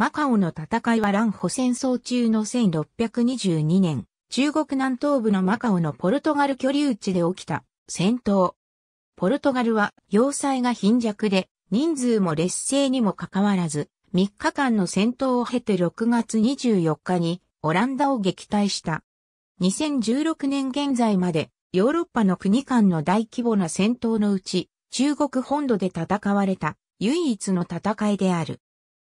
マカオの戦いは乱歩戦争中の1622年、中国南東部のマカオのポルトガル居留地で起きた戦闘。ポルトガルは要塞が貧弱で、人数も劣勢にもかかわらず、3日間の戦闘を経て6月24日にオランダを撃退した。2016年現在までヨーロッパの国間の大規模な戦闘のうち中国本土で戦われた唯一の戦いである。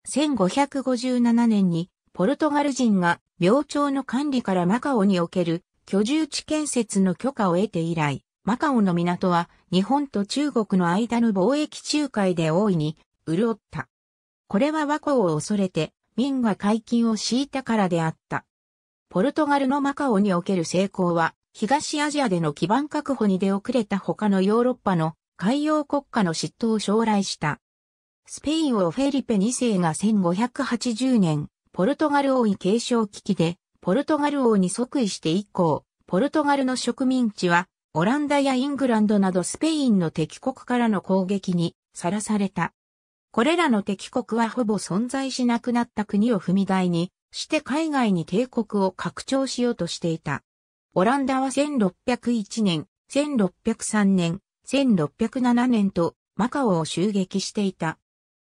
1557年にポルトガル人が病朝の管理からマカオにおける居住地建設の許可を得て以来、マカオの港は日本と中国の間の貿易仲介で大いに潤った。これは和光を恐れて民が解禁を敷いたからであった。ポルトガルのマカオにおける成功は東アジアでの基盤確保に出遅れた他のヨーロッパの海洋国家の嫉妬を将来したスペインをフェリペ2世が1580年、ポルトガル王位継承危機で、ポルトガル王に即位して以降、ポルトガルの植民地は、オランダやイングランドなどスペインの敵国からの攻撃にさらされた。これらの敵国はほぼ存在しなくなった国を踏み台にして海外に帝国を拡張しようとしていた。オランダは1601年、1603年、1607年とマカオを襲撃していた。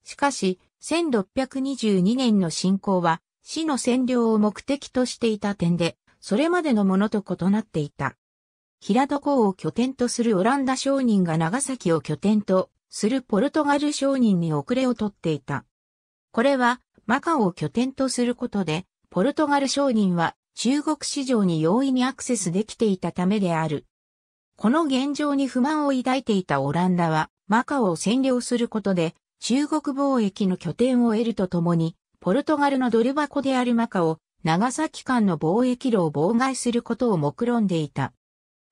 しかし、1622年の侵攻は、市の占領を目的としていた点で、それまでのものと異なっていた。平戸港を拠点とするオランダ商人が長崎を拠点とするポルトガル商人に遅れをとっていた。これは、マカオを拠点とすることで、ポルトガル商人は中国市場に容易にアクセスできていたためである。この現状に不満を抱いていたオランダは、マカオを占領することで、中国貿易の拠点を得るとともに、ポルトガルのドル箱であるマカオ、長崎間の貿易路を妨害することを目論んでいた。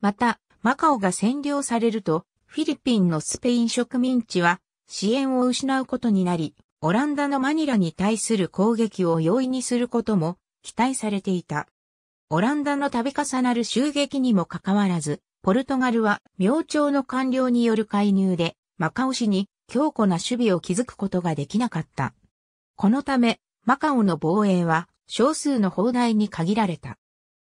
また、マカオが占領されると、フィリピンのスペイン植民地は支援を失うことになり、オランダのマニラに対する攻撃を容易にすることも期待されていた。オランダの度重なる襲撃にもかかわらず、ポルトガルは明朝の官僚による介入で、マカオ市に強固な守備を築くことができなかった。このため、マカオの防衛は少数の砲台に限られた。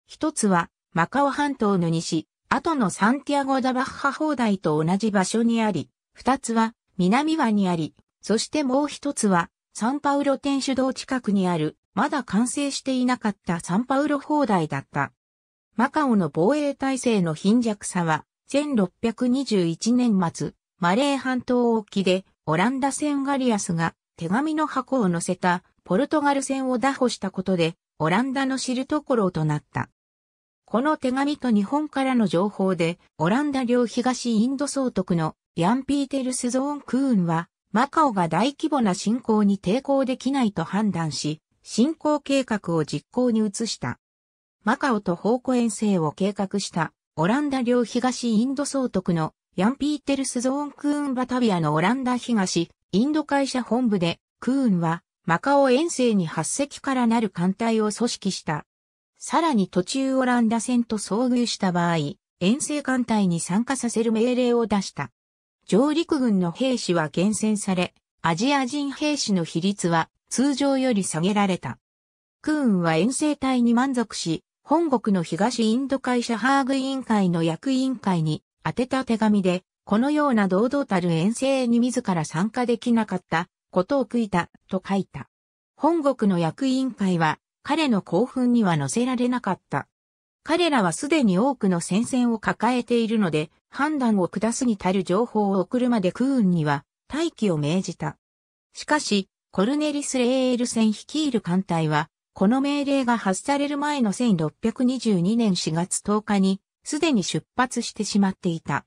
一つは、マカオ半島の西、後のサンティアゴ・ダバッハ砲台と同じ場所にあり、二つは、南湾にあり、そしてもう一つは、サンパウロ天主堂近くにある、まだ完成していなかったサンパウロ砲台だった。マカオの防衛体制の貧弱さは、1621年末、マレー半島沖でオランダ船ガリアスが手紙の箱を載せたポルトガル船を打破したことでオランダの知るところとなった。この手紙と日本からの情報でオランダ領東インド総督のヤン・ピーテルスゾーン・クーンはマカオが大規模な侵攻に抵抗できないと判断し、侵攻計画を実行に移した。マカオと方向遠征を計画したオランダ領東インド総督のヤンピーテルスゾーンクーンバタビアのオランダ東、インド会社本部で、クーンは、マカオ遠征に8隻からなる艦隊を組織した。さらに途中オランダ戦と遭遇した場合、遠征艦隊に参加させる命令を出した。上陸軍の兵士は厳選され、アジア人兵士の比率は通常より下げられた。クーンは遠征隊に満足し、本国の東インド会社ハーグ委員会の役委員会に宛てた手紙で、このような堂々たる遠征に自ら参加できなかったことを悔いたと書いた。本国の役員会は彼の興奮には乗せられなかった。彼らはすでに多くの戦線を抱えているので、判断を下すに足る情報を送るまで空運には待機を命じた。しかし、コルネリス・レーエル戦率いる艦隊は、この命令が発される前の1622年4月10日にすでに出発してしまっていた。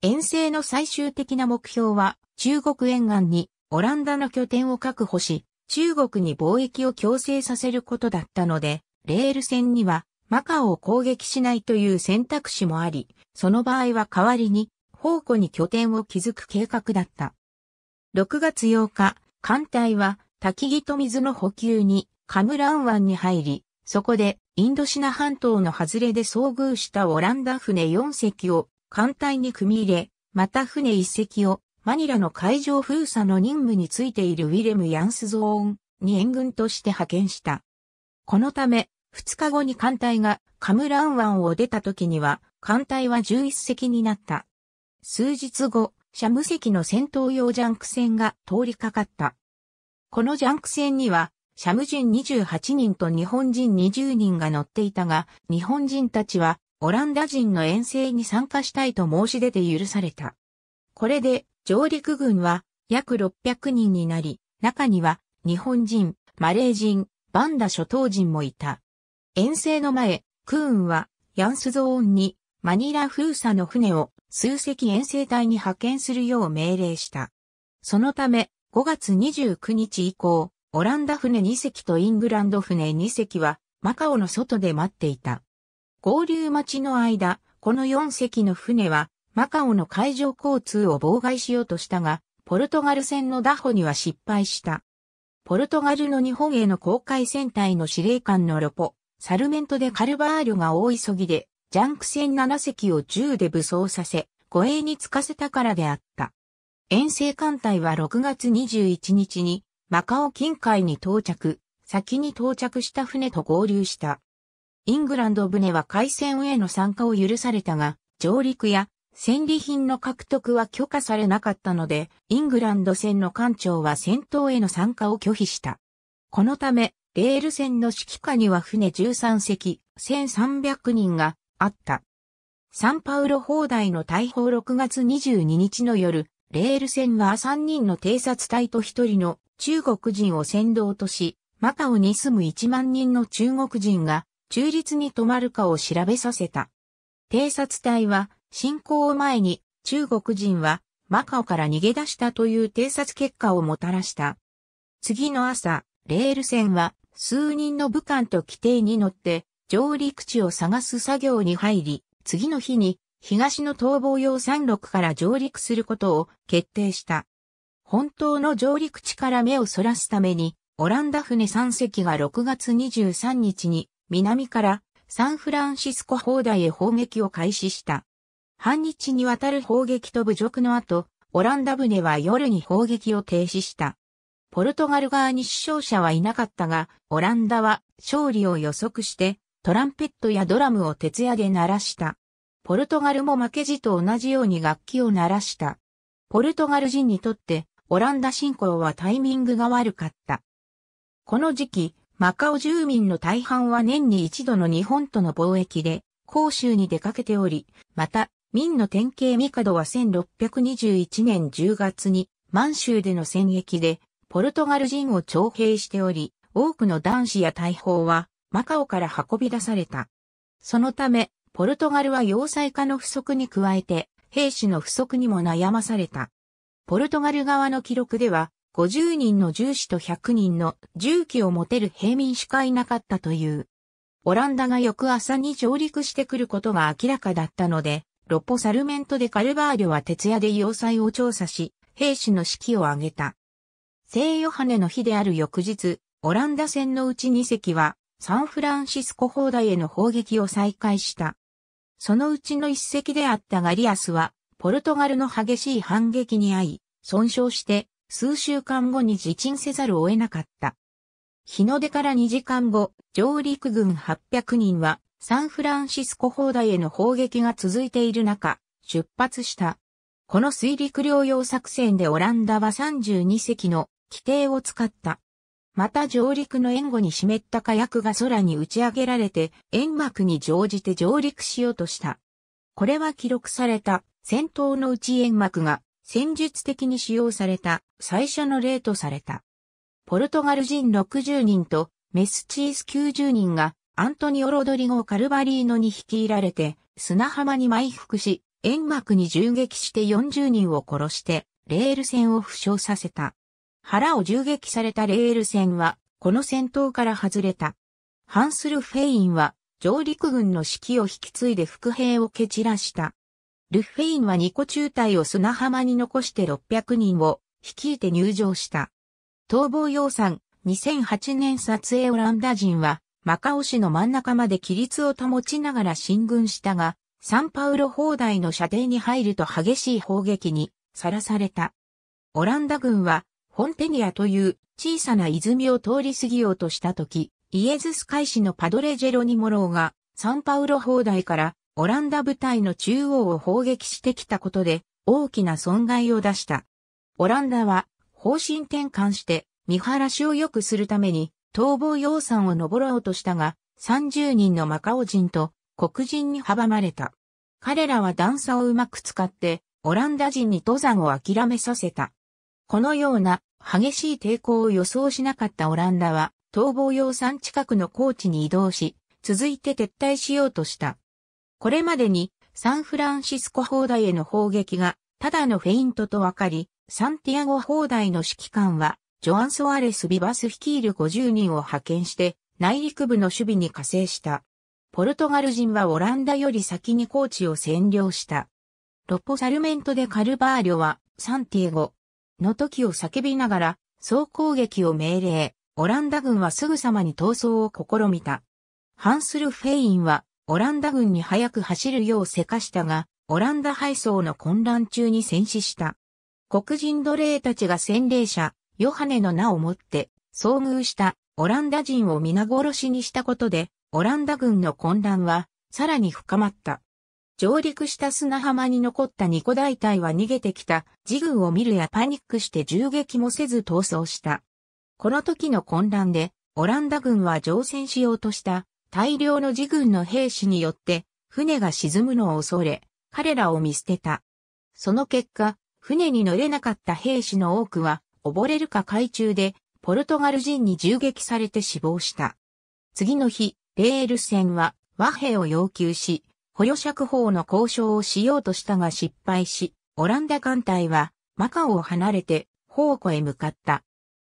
遠征の最終的な目標は、中国沿岸にオランダの拠点を確保し、中国に貿易を強制させることだったので、レール船にはマカオを攻撃しないという選択肢もあり、その場合は代わりに、宝庫に拠点を築く計画だった。6月8日、艦隊は、滝木と水の補給に、カムラン湾に入り、そこでインドシナ半島の外れで遭遇したオランダ船4隻を艦隊に組み入れ、また船1隻をマニラの海上封鎖の任務についているウィレム・ヤンスゾーンに援軍として派遣した。このため、2日後に艦隊がカムラン湾を出た時には、艦隊は11隻になった。数日後、シャム隻の戦闘用ジャンク船が通りかかった。このジャンク船にはシャム人28人と日本人20人が乗っていたが、日本人たちはオランダ人の遠征に参加したいと申し出て許された。これで上陸軍は約600人になり、中には日本人、マレー人、バンダ諸島人もいた。遠征の前、クーンはヤンスゾーンにマニラ封鎖の船を数隻遠征隊に派遣するよう命令した。そのため5月29日以降、オランダ船2隻とイングランド船2隻は、マカオの外で待っていた。合流待ちの間、この4隻の船は、マカオの海上交通を妨害しようとしたが、ポルトガル船の打歩には失敗した。ポルトガルの日本への航海戦隊の司令官のロポ、サルメントでカルバーリョが大急ぎで、ジャンク船7隻を銃で武装させ、護衛に着かせたからであった。遠征艦隊は6月21日にマカオ近海に到着、先に到着した船と合流した。イングランド船は海戦への参加を許されたが、上陸や戦利品の獲得は許可されなかったので、イングランド船の艦長は戦闘への参加を拒否した。このため、レール船の指揮下には船13隻、1300人があった。サンパウロ砲台の大砲6月22日の夜、レール船は3人の偵察隊と1人の中国人を先導とし、マカオに住む1万人の中国人が中立に泊まるかを調べさせた。偵察隊は進行を前に中国人はマカオから逃げ出したという偵察結果をもたらした。次の朝、レール船は数人の武官と規定に乗って上陸地を探す作業に入り、次の日に東の逃亡用山麓から上陸することを決定した。本当の上陸地から目をそらすために、オランダ船3隻が6月23日に南からサンフランシスコ砲台へ砲撃を開始した。半日にわたる砲撃と侮辱の後、オランダ船は夜に砲撃を停止した。ポルトガル側に死傷者はいなかったが、オランダは勝利を予測して、トランペットやドラムを徹夜で鳴らした。ポルトガルも負けじと同じように楽器を鳴らした。ポルトガル人にとってオランダ侵攻はタイミングが悪かった。この時期、マカオ住民の大半は年に一度の日本との貿易で、広州に出かけており、また、明の典型ミカドは1621年10月に満州での戦役でポルトガル人を徴兵しており、多くの男子や大砲はマカオから運び出された。そのため、ポルトガルは要塞化の不足に加えて、兵士の不足にも悩まされた。ポルトガル側の記録では、50人の銃士と100人の銃器を持てる平民しかいなかったという。オランダが翌朝に上陸してくることが明らかだったので、ロポサルメントでカルバーリョは徹夜で要塞を調査し、兵士の指揮を挙げた。聖ヨハネの日である翌日、オランダ戦のうち2隻は、サンフランシスコ砲台への砲撃を再開した。そのうちの一隻であったガリアスは、ポルトガルの激しい反撃に遭い、損傷して、数週間後に自沈せざるを得なかった。日の出から2時間後、上陸軍800人は、サンフランシスコ砲台への砲撃が続いている中、出発した。この水陸両用作戦でオランダは32隻の規定を使った。また上陸の援護に湿った火薬が空に打ち上げられて、煙幕に乗じて上陸しようとした。これは記録された戦闘のうち煙幕が戦術的に使用された最初の例とされた。ポルトガル人60人とメスチース90人がアントニオ・ロドリゴ・カルバリーノに率いられて砂浜に埋伏し、煙幕に銃撃して40人を殺してレール船を負傷させた。腹を銃撃されたレール船は、この戦闘から外れた。ハンスル・フェインは、上陸軍の指揮を引き継いで副兵を蹴散らした。ルフェインは2個中隊を砂浜に残して600人を率いて入場した。逃亡要産、2008年撮影オランダ人は、マカオ市の真ん中まで規律を保ちながら進軍したが、サンパウロ砲台の射程に入ると激しい砲撃にさらされた。オランダ軍はホンテニアという小さな泉を通り過ぎようとしたとき、イエズス会士のパドレジェロニモローがサンパウロ砲台からオランダ部隊の中央を砲撃してきたことで大きな損害を出した。オランダは方針転換して見晴らしを良くするために逃亡要産を登ろうとしたが、30人のマカオ人と黒人に阻まれた。彼らは段差をうまく使って、オランダ人に登山を諦めさせた。このような激しい抵抗を予想しなかったオランダは、逃亡用山近くの高地に移動し、続いて撤退しようとした。これまでに、サンフランシスコ砲台への砲撃が、ただのフェイントと分かり、サンティアゴ砲台の指揮官は、ジョアン・ソアレス・ビバス率いる50人を派遣して、内陸部の守備に加勢した。ポルトガル人はオランダより先に高地を占領した。ロポサルメントでカルバーリョは、サンティエゴ、の時を叫びながら、総攻撃を命令、オランダ軍はすぐさまに逃走を試みた。ハンスル・フェインは、オランダ軍に早く走るようせかしたが、オランダ敗走の混乱中に戦死した。黒人奴隷たちが洗礼者、ヨハネの名をもって、遭遇したオランダ人を皆殺しにしたことで、オランダ軍の混乱は、さらに深まった。上陸した砂浜に残ったニコ大隊は逃げてきた、自軍を見るやパニックして銃撃もせず逃走した。この時の混乱で、オランダ軍は乗船しようとした大量の自軍の兵士によって船が沈むのを恐れ、彼らを見捨てた。その結果、船に乗れなかった兵士の多くは溺れるか海中でポルトガル人に銃撃されて死亡した。次の日、レール船は和平を要求し、捕虜釈放の交渉をしようとしたが失敗し、オランダ艦隊はマカオを離れて宝庫へ向かった。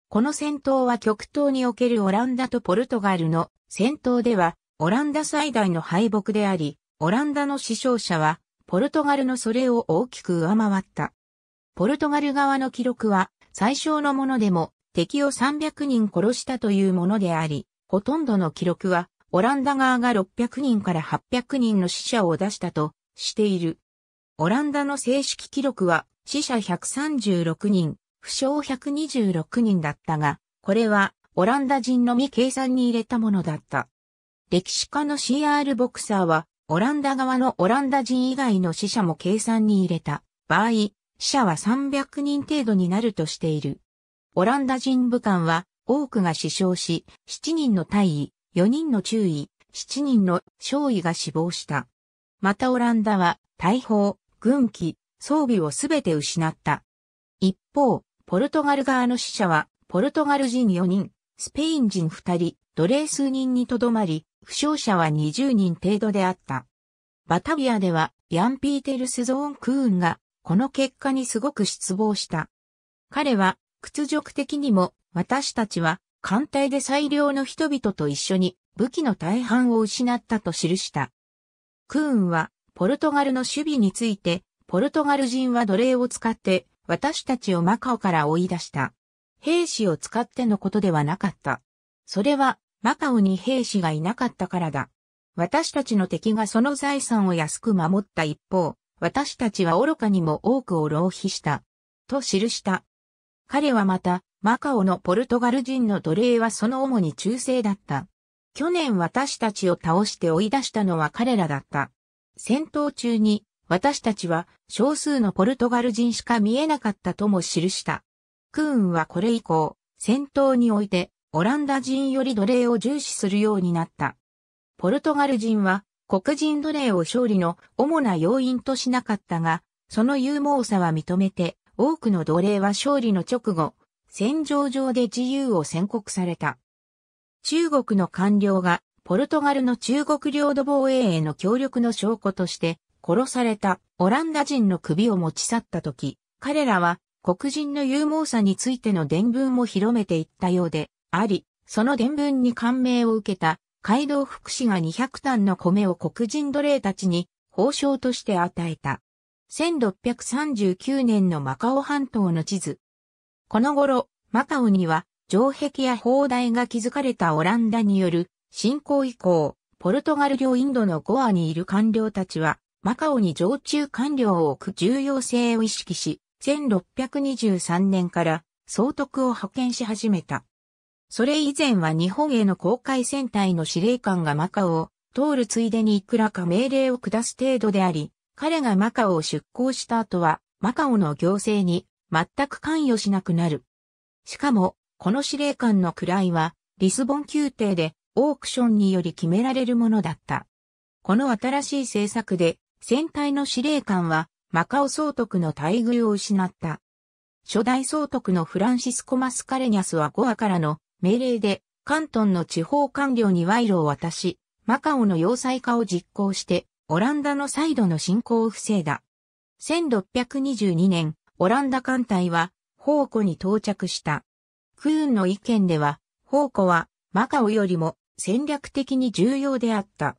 この戦闘は極東におけるオランダとポルトガルの戦闘ではオランダ最大の敗北であり、オランダの死傷者はポルトガルのそれを大きく上回った。ポルトガル側の記録は最小のものでも敵を300人殺したというものであり、ほとんどの記録はオランダ側が600人から800人の死者を出したとしている。オランダの正式記録は死者136人、負傷126人だったが、これはオランダ人のみ計算に入れたものだった。歴史家の CR ボクサーは、オランダ側のオランダ人以外の死者も計算に入れた場合、死者は300人程度になるとしている。オランダ人武官は多くが死傷し、7人の退位、4人の中尉、7人の少尉が死亡した。またオランダは、大砲、軍機、装備をすべて失った。一方、ポルトガル側の死者は、ポルトガル人4人、スペイン人2人、奴隷数人にとどまり、負傷者は20人程度であった。バタビアでは、ヤン・ピーテルス・ゾーン・クーンが、この結果にすごく失望した。彼は、屈辱的にも、私たちは、艦隊で最良の人々と一緒に武器の大半を失ったと記した。クーンは、ポルトガルの守備について、ポルトガル人は奴隷を使って、私たちをマカオから追い出した。兵士を使ってのことではなかった。それは、マカオに兵士がいなかったからだ。私たちの敵がその財産を安く守った一方、私たちは愚かにも多くを浪費した。と記した。彼はまた、マカオのポルトガル人の奴隷はその主に忠誠だった。去年私たちを倒して追い出したのは彼らだった。戦闘中に私たちは少数のポルトガル人しか見えなかったとも記した。クーンはこれ以降、戦闘においてオランダ人より奴隷を重視するようになった。ポルトガル人は黒人奴隷を勝利の主な要因としなかったが、その勇猛さは認めて、多くの奴隷は勝利の直後、戦場上で自由を宣告された。中国の官僚がポルトガルの中国領土防衛への協力の証拠として殺されたオランダ人の首を持ち去った時、彼らは黒人の勇猛さについての伝聞も広めていったようであり、その伝聞に感銘を受けた街道福祉が200単の米を黒人奴隷たちに報奨として与えた。1639年のマカオ半島の地図、この頃、マカオには城壁や砲台が築かれたオランダによる侵攻以降、ポルトガル領インドのゴアにいる官僚たちは、マカオに常駐官僚を置く重要性を意識し、1623年から総督を派遣し始めた。それ以前は日本への航海戦隊の司令官がマカオを通るついでにいくらか命令を下す程度であり、彼がマカオを出港した後は、マカオの行政に全く関与しなくなる。しかも、この司令官の位は、リスボン宮廷でオークションにより決められるものだった。この新しい政策で、戦隊の司令官は、マカオ総督の待遇を失った。初代総督のフランシスコ・マスカレニャスはゴアからの命令で、関東の地方官僚に賄賂を渡し、マカオの要塞化を実行して、オランダの再度の侵攻を防いだ。1622年、オランダ艦隊は、宝庫に到着した。クーンの意見では、宝庫は、マカオよりも戦略的に重要であった。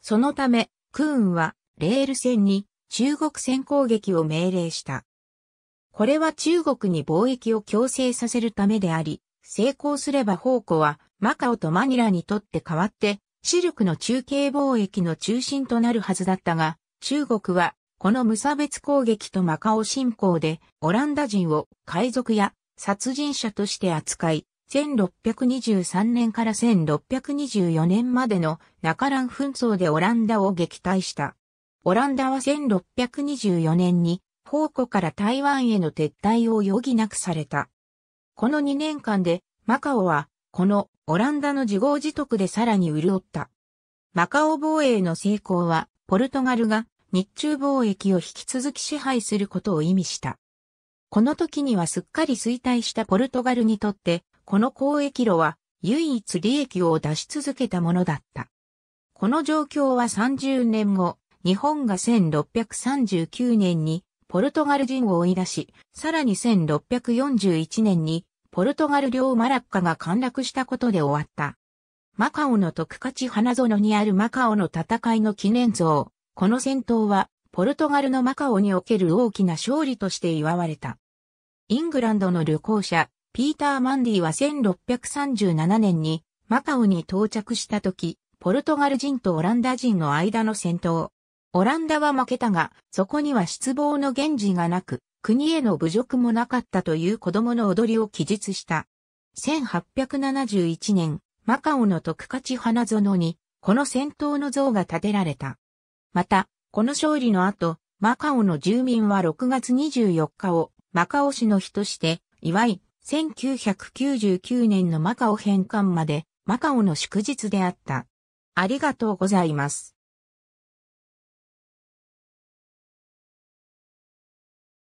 そのため、クーンは、レール船に中国船攻撃を命令した。これは中国に貿易を強制させるためであり、成功すれば宝庫はマカオとマニラにとって代わって、シルクの中継貿易の中心となるはずだったが、中国はこの無差別攻撃とマカオ侵攻で、オランダ人を海賊や殺人者として扱い、1623年から1624年までの中蘭紛争でオランダを撃退した。オランダは1624年に、宝庫から台湾への撤退を余儀なくされた。この2年間で、マカオは、このオランダの自業自得でさらに潤った。マカオ防衛の成功は、ポルトガルが日中貿易を引き続き支配することを意味した。この時にはすっかり衰退したポルトガルにとって、この交易路は唯一利益を出し続けたものだった。この状況は30年後、日本が1639年にポルトガル人を追い出し、さらに1641年にポルトガル領マラッカが陥落したことで終わった。マカオの特価値花園にあるマカオの戦いの記念像、この戦闘は、ポルトガルのマカオにおける大きな勝利として祝われた。イングランドの旅行者、ピーター・マンディは1637年にマカオに到着した時、ポルトガル人とオランダ人の間の戦闘。オランダは負けたが、そこには失望の源氏がなく、国への侮辱もなかったという子供の踊りを記述した。1871年、マカオの特価値花園に、この戦闘の像が建てられた。また、この勝利の後、マカオの住民は6月24日をマカオ市の日として、祝い、1999年のマカオ返還までマカオの祝日であった。ありがとうございます。